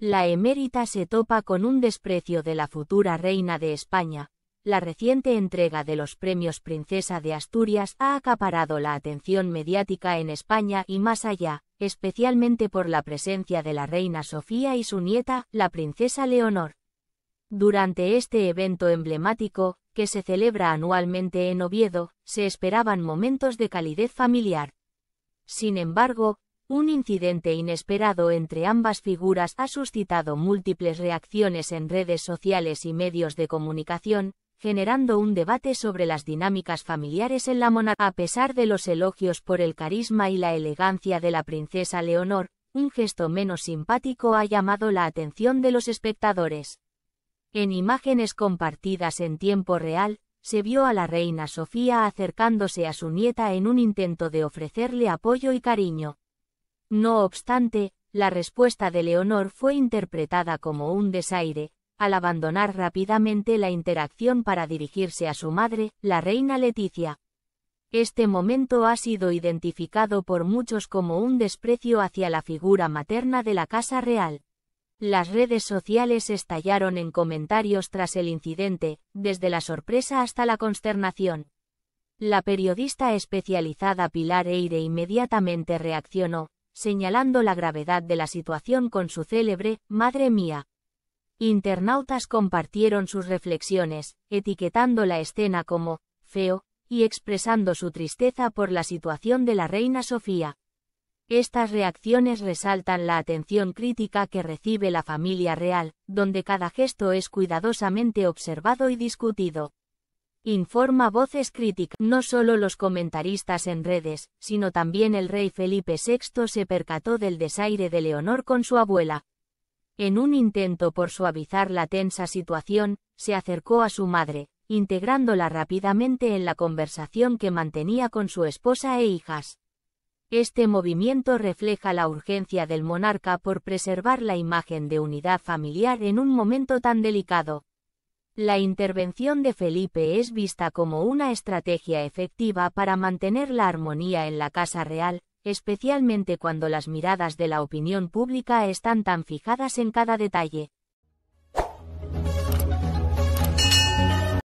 La emérita se topa con un desprecio de la futura reina de España. La reciente entrega de los premios Princesa de Asturias ha acaparado la atención mediática en España y más allá, especialmente por la presencia de la reina Sofía y su nieta, la princesa Leonor. Durante este evento emblemático, que se celebra anualmente en Oviedo, se esperaban momentos de calidez familiar. Sin embargo, un incidente inesperado entre ambas figuras ha suscitado múltiples reacciones en redes sociales y medios de comunicación, generando un debate sobre las dinámicas familiares en la monarquía. A pesar de los elogios por el carisma y la elegancia de la princesa Leonor, un gesto menos simpático ha llamado la atención de los espectadores. En imágenes compartidas en tiempo real, se vio a la reina Sofía acercándose a su nieta en un intento de ofrecerle apoyo y cariño. No obstante, la respuesta de Leonor fue interpretada como un desaire, al abandonar rápidamente la interacción para dirigirse a su madre, la reina Leticia. Este momento ha sido identificado por muchos como un desprecio hacia la figura materna de la Casa Real. Las redes sociales estallaron en comentarios tras el incidente, desde la sorpresa hasta la consternación. La periodista especializada Pilar Eire inmediatamente reaccionó, señalando la gravedad de la situación con su célebre Madre mía. Internautas compartieron sus reflexiones, etiquetando la escena como feo, y expresando su tristeza por la situación de la reina Sofía. Estas reacciones resaltan la atención crítica que recibe la familia real, donde cada gesto es cuidadosamente observado y discutido. Informa Voces Críticas. No solo los comentaristas en redes, sino también el rey Felipe VI se percató del desaire de Leonor con su abuela. En un intento por suavizar la tensa situación, se acercó a su madre, integrándola rápidamente en la conversación que mantenía con su esposa e hijas. Este movimiento refleja la urgencia del monarca por preservar la imagen de unidad familiar en un momento tan delicado. La intervención de Felipe es vista como una estrategia efectiva para mantener la armonía en la Casa Real, especialmente cuando las miradas de la opinión pública están tan fijadas en cada detalle.